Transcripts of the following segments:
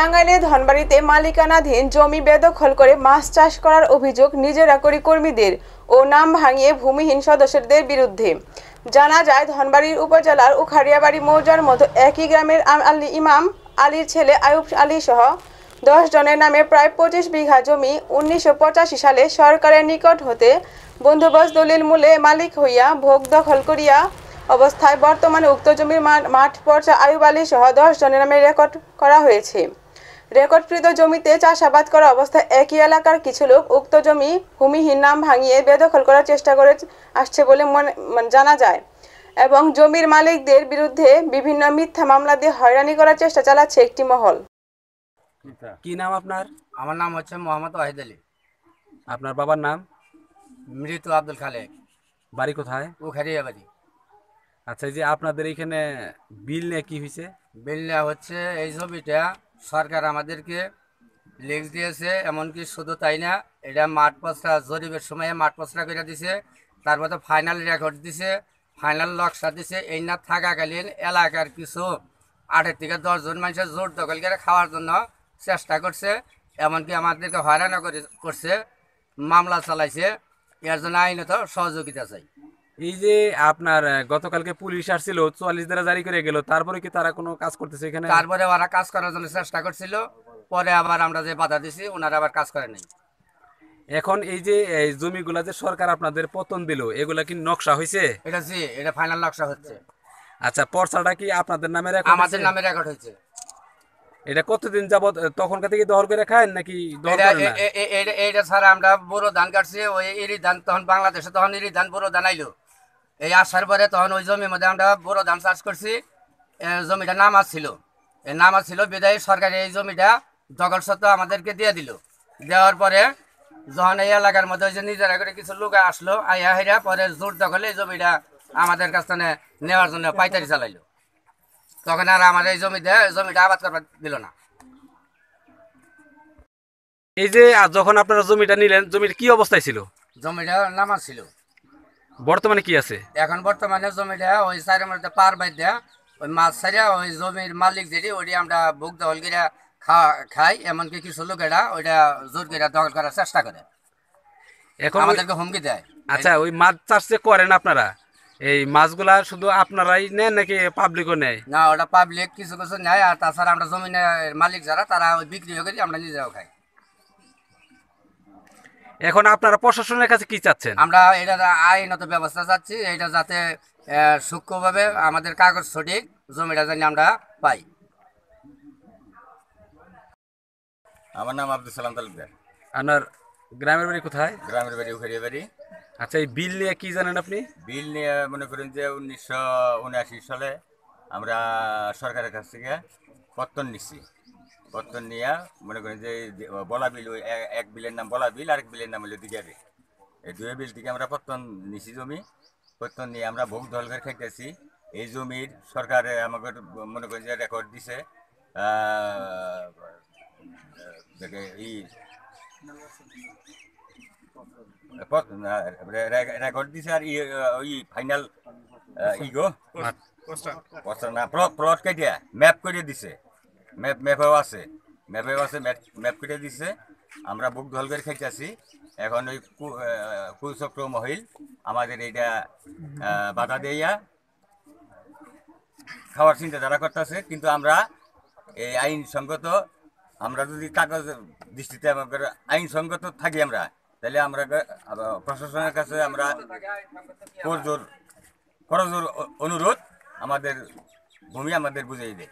টাঙ্গাইলে ধনবাড়িতে মালিকানাধীন জমি বেদখল করে মাছ চাষ করার অভিযোগ নিজেরাকরি কর্মীদের ও নাম ভাঙিয়ে ভূমিহীন সদস্যদের বিরুদ্ধে জানা যায় ধনবাড়ির উপজেলার উখারিয়াবাড়ি মৌজার মতো একই গ্রামের আলী ইমাম আলীর ছেলে আয়ুব আলী সহ দশ জনের নামে প্রায় পঁচিশ বিঘা জমি উনিশশো সালে সরকারের নিকট হতে বন্ধুবস দলিল মূলে মালিক হইয়া ভোগ দখল করিয়া অবস্থায় বর্তমানে উক্ত জমির মাঠ পর্যা আয়ুব আলী সহ দশ জনের নামে রেকর্ড করা হয়েছে রেকর্ডকৃত জমিতে চাষাবাদ করা অবস্থায় একই এলাকার কিছু লোক উক্ত জমি ভূমিহীন নাম ভাঙিয়ে বেদখল করার চেষ্টা করে আসছে বলে মনে জানা যায় এবং জমির মালিকদের বিরুদ্ধে বিভিন্ন মিথ্যা মামলা দিয়ে হয়রানি করার চেষ্টা চালাচ্ছে একটি মহল কি নাম আপনার আমার নাম হচ্ছে মোহাম্মদ ওয়াহিদ আলী আপনার বাবার নাম মৃত আব্দুল খালেক বাড়ি কোথায় ও খেরিয়া বাড়ি আচ্ছা এই যে আপনাদের এইখানে বিল নিয়ে কি হয়েছে বিল নেওয়া হচ্ছে এই ছবিটা সরকার আমাদেরকে লেগ দিয়েছে এমনকি শুধু তাই না এটা মাঠ পশরা জরিপের সময়ে মাঠ পশরা করে দিছে তারপর তো ফাইনাল রেকর্ড দিছে ফাইনাল নকশা দিছে এই না থাকাকালীন এলাকার কিছু আটের থেকে দশজন মানুষের জোর দখল করে খাওয়ার জন্য চেষ্টা করছে এমনকি আমাদেরকে হয়রানা করছে মামলা চালাইছে এর জন্য আইনত সহযোগিতা চাই এই যে আপনার গতকালকে পুলিশ আসছিল চুয়াল্লিশ দ্বারা জারি করে গেল তারপরে কি তারা কোনো কাজ করতেছে এখানে তারপরে ওরা কাজ করার জন্য চেষ্টা করছিল পরে আবার আমরা যে বাধা দিছি ওনারা আবার কাজ করে নাই এখন এই যে জমিগুলা যে সরকার আপনাদের পতন দিল এগুলা কি নকশা হয়েছে এটা জি এটা ফাইনাল নকশা হচ্ছে আচ্ছা পর্চাটা কি আপনাদের নামে রেকর্ড আমাদের নামে রেকর্ড হয়েছে এটা কতদিন যাবত তখন থেকে দহর করে খায় নাকি এটা ছাড়া আমরা বড় ধান কাটছি ওই ইরি ধান তখন বাংলাদেশে তখন ইরি ধান বড় ধান আইলো এই আসার পরে তখন ওই জমির মধ্যে আমরা বড় ধান চাষ করছি জমিটা নাম আসছিল এই নাম আসছিল বিদায় সরকারি এই জমিটা দখল সত্ত্ব আমাদেরকে দিয়ে দিল দেওয়ার পরে যখন এই এলাকার মধ্যে ওই যে নিজেরা করে কিছু লোক আসলো আইয়া হেরা পরে জোর দখলে এই জমিটা আমাদের কাছ থেকে নেওয়ার জন্য পাইকারি চালাইলো তখন আর আমাদের এই জমিতে জমিটা আবাদ করবার দিল না এই যে যখন আপনারা জমিটা নিলেন জমির কি অবস্থায় ছিল জমিটা নামাজ ছিল বর্তমানে কি আছে এখন বর্তমানে জমিটা ওই সাইডের মধ্যে পার বাই দেয়া ওই মাছ সাইডে ওই জমির মালিক যেটি ওটি আমরা বুক দখল গিয়া খাই এমনকি কিছু লোকেরা ওইটা জোর গিয়া দখল করার চেষ্টা করে এখন আমাদেরকে হুমকি দেয় আচ্ছা ওই মাছ চাষ যে করেন আপনারা এই মাছগুলা শুধু আপনারাই নেন নাকি পাবলিকও নেয় না ওটা পাবলিক কিছু কিছু নেয় আর তাছাড়া আমরা জমিনের মালিক যারা তারা ওই বিক্রিও করি আমরা নিজেরাও খাই এখন আপনারা প্রশাসনের কাছে কি চাচ্ছেন আমরা এটা আইনত ব্যবস্থা চাচ্ছি এটা যাতে সূক্ষ্মভাবে আমাদের কাগজ সঠিক জমিটা জানি আমরা পাই আমার নাম আব্দুল সালাম তালুকদার আপনার গ্রামের বাড়ি কোথায় গ্রামের বাড়ি উখারিয়া বাড়ি আচ্ছা এই বিল নিয়ে কি জানেন আপনি বিল নিয়ে মনে করেন যে উনিশশো সালে আমরা সরকারের কাছ থেকে পত্তন নিচ্ছি বর্তনিয়া মনে করেন যে বলা বিল ওই এক বিলের নাম বলা বিল আরেক বিলের নাম হলো দিঘারে এই দুই বিল থেকে আমরা প্রত্যন নিছি জমি পত্তন নিয়ে আমরা ভোগ দল করে খাইতেছি এই জমির সরকার আমাদের মনে করেন যে রেকর্ড দিছে এই রেকর্ড দিছে আর ওই ফাইনাল ইগো না প্লট প্লট কেটে ম্যাপ করে দিছে ম্যাপ ম্যাপেও আছে ম্যাপেও আছে ম্যাপ ম্যাপ কেটে দিছে আমরা বুক ঢল করে খেয়েছি এখন ওই কুচক্র মহিল আমাদের এইটা বাধা দেয়া খাওয়ার চিন্তা তারা করতেছে কিন্তু আমরা এই আইনসঙ্গত আমরা যদি কাগজ দৃষ্টিতে আইনসঙ্গত থাকি আমরা তাহলে আমরা প্রশাসনের কাছে আমরা করজোর করজোর অনুরোধ আমাদের ভূমি আমাদের বুঝিয়ে দেয়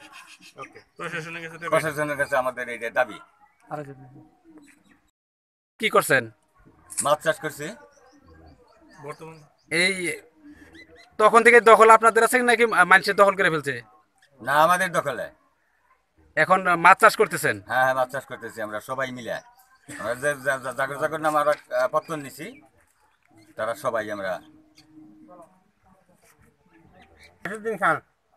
প্রশাসনের কাছে আমাদের এটা দাবি কি করছেন মাছ চাষ করছে এই তখন থেকে দখল আপনাদের আছে নাকি মানুষের দখল করে ফেলছে না আমাদের দখলে এখন মাছ চাষ করতেছেন হ্যাঁ হ্যাঁ মাছ চাষ করতেছি আমরা সবাই মিলে জাগর জাগর নাম আমরা পত্তন নিছি তারা সবাই আমরা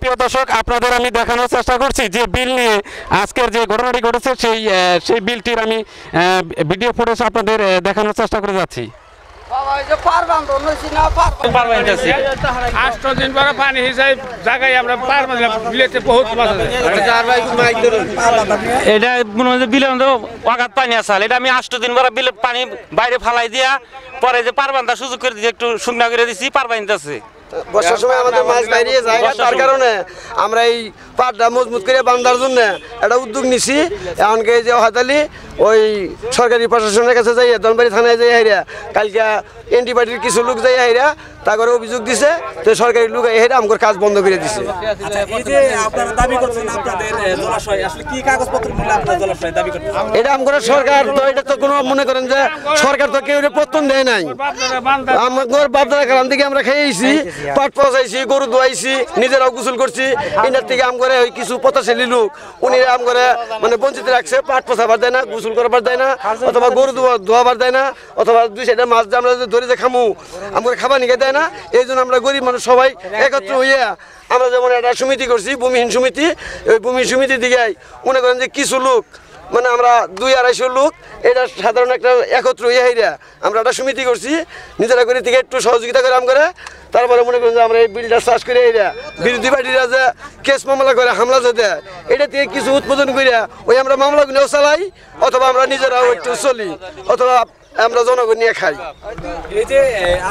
প্রিয় দর্শক আপনাদের আমি দেখানোর চেষ্টা করছি যে বিল নিয়ে আজকের যে ঘটনাটি ঘটেছে সেই সেই বিলটির আমি ভিডিও ফুটেজ আপনাদের দেখানোর চেষ্টা করে যাচ্ছি দিন পরে পানি আমরা আচ্ছা, এটা পানি আসাল এটা আমি দিন পরে পানি বাইরে ফালাই দিয়া পরে যে পারবান্তা সুযোগ করে দিয়ে একটু শুকনা করে দিছি পারবান্তাছে বর্ষার সময় আমাদের মাছ বাইরিয়ে যায় তার কারণে আমরা এই পাটটা মজবুত করে বান্ধার জন্য একটা উদ্যোগ নিছি এমনকি যে হাতালি ওই সরকারি প্রশাসনের কাছে যাই দনবাড়ি থানায় যাই হাইরা কালকে এনটি পার্টির কিছু লোক যাই হাইরা তারপরে অভিযোগ দিছে তো সরকারি লোক হেরে আমার কাজ বন্ধ করে দিছে আচ্ছা, এটা আমার সরকার তো এটা তো কোনো মনে করেন যে সরকার তো কেউ পত্তন দেয় নাই আমার বাপদারা কারণ থেকে আমরা খেয়েছি পাট পচাইছি গরু ধোয়াইছি নিজেরাও গোসল করছি এটার থেকে আম করে ওই কিছু পতাশালী লোক উনি আম করে মানে বঞ্চিত রাখছে পাট পচাবার দেয় না গোসল গোসল করবার দেয় না অথবা গরু ধোয়াবার দেয় না অথবা দুই সাইডে মাছ দিয়ে আমরা ধরে খামু আমাকে খাবার নিয়ে দেয় না এই জন্য আমরা গরিব মানুষ সবাই একত্র হইয়া আমরা যেমন একটা সমিতি করছি ভূমিহীন সমিতি ওই ভূমিহীন সমিতি দিকে মনে করেন যে কিছু লোক মানে আমরা দুই আড়াইশো লোক এটা সাধারণ একটা একত্র ইহাইরা আমরা একটা সমিতি করছি নিজেরা করে থেকে একটু সহযোগিতা করে আমরা করে তারপরে মনে করি যে আমরা এই বিলটা চাষ করে এরা বিরোধী পার্টিরা যে কেস মামলা করে হামলা যে দেয় এটা থেকে কিছু উৎপাদন করিয়া ওই আমরা মামলাগুলো চালাই অথবা আমরা নিজেরাও একটু চলি অথবা আমরা জনগণ নিয়ে খাই এই যে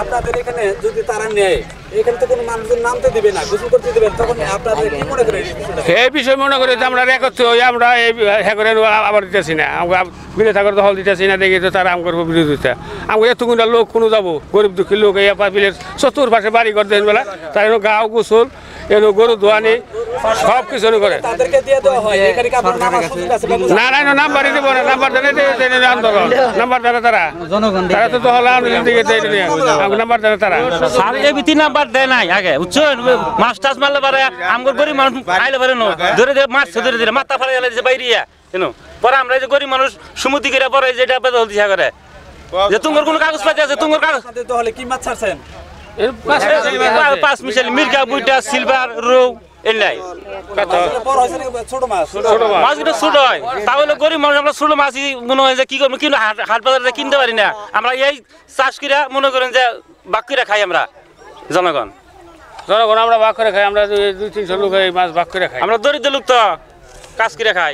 আপনাদের এখানে যদি তারা নেয় এই বিষয়ে মনে করি আমরা একত্র হই আমরা এই হ্যাঁ করে আবার দিতেছি না আমরা বিলে থাকার দখল দিতেছি না দেখি তো তারা আমার বিরোধিতা আমাকে এতগুলো লোক কোনো যাবো গরিব দুঃখী লোক এই বিলের চতুর পাশে বাড়ি ঘর দেন বেলা তাই গাও গোসল এনে গরু ধোয়ানি সব কিছু করে না না দিব না নাম্বার দিলে আন্দোলন নাম্বার দেবে তারা তারা তো হলো নাম্বার দেবে তারা নাম্বার দেয় নাই আগে বুঝছেন মাছ টাছ মারলে পারে আমগর গরিব মানুষ আইলে পারে ধরে ধরে মাছ ধরে ধরে মাথা ফাড়ে গেলে বাইরিয়া কেন পরে আমরা যে গরিব মানুষ সুমতি করে পরে যেটা বেদল দিশা করে যে তোমার কোনো কাগজ পাতি আছে তোমার কাগজ তাহলে কি মাছ ছাড়ছেন পাঁচ মিশালি মির্গা বুইটা সিলভার রৌ এলাই আচ্ছা, মাছগুলো হয় তাহলে গরিব মানুষ আমরা মাছই মনে হয় যে কি করবো হাট বাজারে কিনতে পারি না আমরা এই চাষ মনে করেন যে খাই আমরা জনগণ জনগণ আমরা খাই আমরা মাছ খাই আমরা দরিদ্র লোক তো কাজ কিরা খাই